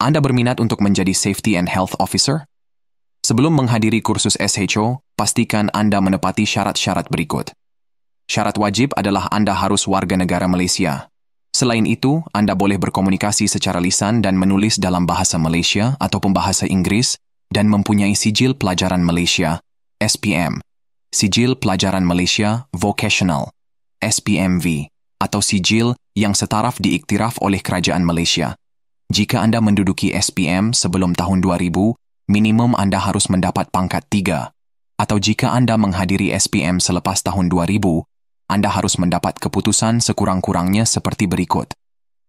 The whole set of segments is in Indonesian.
Anda berminat untuk menjadi Safety and Health Officer? Sebelum menghadiri kursus SHO, pastikan Anda menepati syarat-syarat berikut. Syarat wajib adalah Anda harus warga negara Malaysia. Selain itu, Anda boleh berkomunikasi secara lisan dan menulis dalam bahasa Malaysia atau pembahasa Inggris dan mempunyai sijil pelajaran Malaysia, SPM, sijil pelajaran Malaysia Vocational, SPMV, atau sijil yang setaraf diiktiraf oleh Kerajaan Malaysia, Jika anda menduduki SPM sebelum tahun 2000, minimum anda harus mendapat pangkat 3. Atau jika anda menghadiri SPM selepas tahun 2000, anda harus mendapat keputusan sekurang-kurangnya seperti berikut.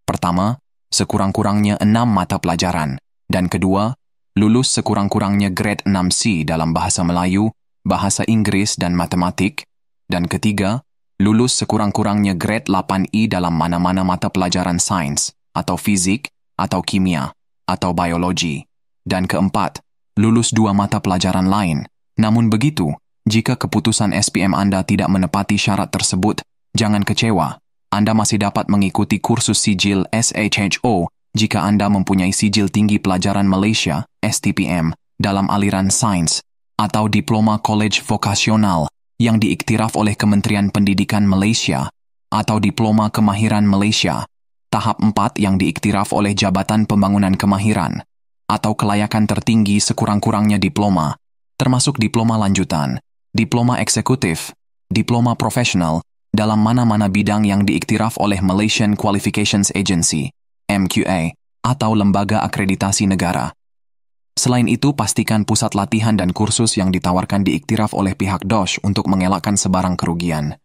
Pertama, sekurang-kurangnya 6 mata pelajaran. Dan kedua, lulus sekurang-kurangnya Grade 6C dalam bahasa Melayu, bahasa Inggeris dan matematik. Dan ketiga, lulus sekurang-kurangnya Grade 8E dalam mana-mana mata pelajaran sains atau fizik, atau kimia atau biologi. Dan keempat, lulus dua mata pelajaran lain. Namun begitu, jika keputusan SPM Anda tidak menepati syarat tersebut, jangan kecewa. Anda masih dapat mengikuti kursus sijil SHHO jika Anda mempunyai sijil tinggi pelajaran Malaysia, STPM, dalam aliran sains, atau diploma college vokasional yang diiktiraf oleh Kementerian Pendidikan Malaysia, atau diploma kemahiran Malaysia, tahap 4 yang diiktiraf oleh Jabatan Pembangunan Kemahiran atau kelayakan tertinggi sekurang-kurangnya diploma, termasuk diploma lanjutan, diploma eksekutif, diploma profesional, dalam mana-mana bidang yang diiktiraf oleh Malaysian Qualifications Agency, MQA, atau Lembaga Akreditasi Negara. Selain itu, pastikan pusat latihan dan kursus yang ditawarkan diiktiraf oleh pihak DOSH untuk mengelakkan sebarang kerugian.